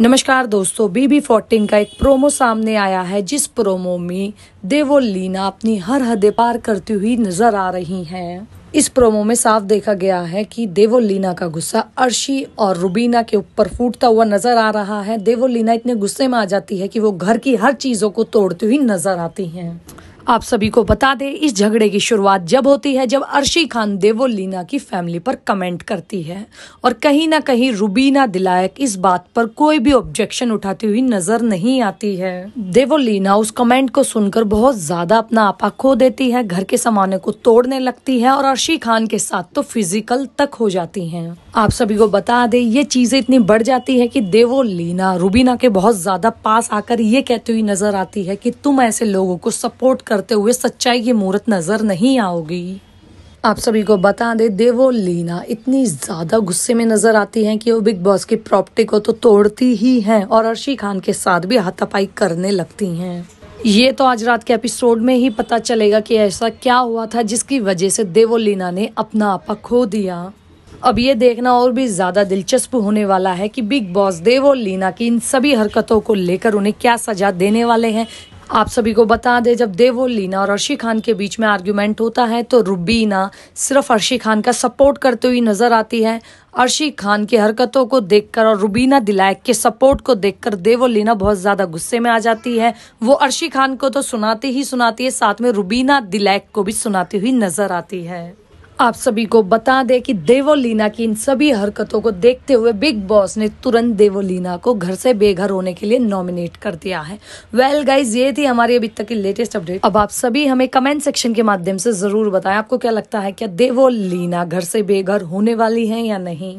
नमस्कार दोस्तों बीबी फोर्टीन का एक प्रोमो सामने आया है जिस प्रोमो में देवोलीना अपनी हर हदे पार करती हुई नजर आ रही हैं। इस प्रोमो में साफ देखा गया है कि देवोलीना का गुस्सा अर्शी और रुबीना के ऊपर फूटता हुआ नजर आ रहा है देवोलीना इतने गुस्से में आ जाती है कि वो घर की हर चीजों को तोड़ती हुई नजर आती हैं। आप सभी को बता दें इस झगड़े की शुरुआत जब होती है जब अर्शी खान देवो लीना की फैमिली पर कमेंट करती है और कहीं ना कहीं रुबीना दिलायक इस बात पर कोई भी ऑब्जेक्शन उठाती हुई नजर नहीं आती है देवो लीना उस कमेंट को सुनकर बहुत ज्यादा अपना आपा खो देती है घर के सामान को तोड़ने लगती है और अर्शी खान के साथ तो फिजिकल तक हो जाती है आप सभी को बता दे ये चीजें इतनी बढ़ जाती है की देवो लीना रुबीना के बहुत ज्यादा पास आकर ये कहती हुई नजर आती है की तुम ऐसे लोगों को सपोर्ट कर करते हुए सच्चाई की मूर्त नज़र नहीं आओगी आप सभी को बता दे देवो लीना इतनी ज़्यादा गुस्से में नज़र आती हैं कि वो बिग बॉस की प्रॉपर्टी को तो तोड़ती ही हैं और अर्शी खान के साथ भी हाथापाई करने लगती हैं ये तो आज रात के एपिसोड में ही पता चलेगा कि ऐसा क्या हुआ था जिसकी वजह से देवो लीना ने अपना आपा खो दिया अब ये देखना और भी ज़्यादा दिलचस्प होने वाला है कि बिग बॉस देवो लीना की इन सभी हरकतों को लेकर उन्हें क्या सजा देने वाले हैं आप सभी को बता दें जब देवोल लीना और अर्शी खान के बीच में आर्ग्यूमेंट होता है तो रुबीना सिर्फ अर्शी खान का सपोर्ट करते हुई नजर आती है अर्शी खान की हरकतों को देखकर और रुबीना दिलायक के सपोर्ट को देखकर देवोलीना बहुत ज़्यादा गुस्से में आ जाती है वो अर्शी खान को तो सुनाती ही सुनाती है साथ में रुबीना दिलैक को भी सुनाती हुई नजर आती है आप सभी को बता दें कि देवोलीना की इन सभी हरकतों को देखते हुए बिग बॉस ने तुरंत देवोलीना को घर से बेघर होने के लिए नॉमिनेट कर दिया है वेल well गाइज ये थी हमारी अभी तक की लेटेस्ट अपडेट अब आप सभी हमें कमेंट सेक्शन के माध्यम से जरूर बताएं आपको क्या लगता है क्या देवोलीना घर से बेघर होने वाली है या नहीं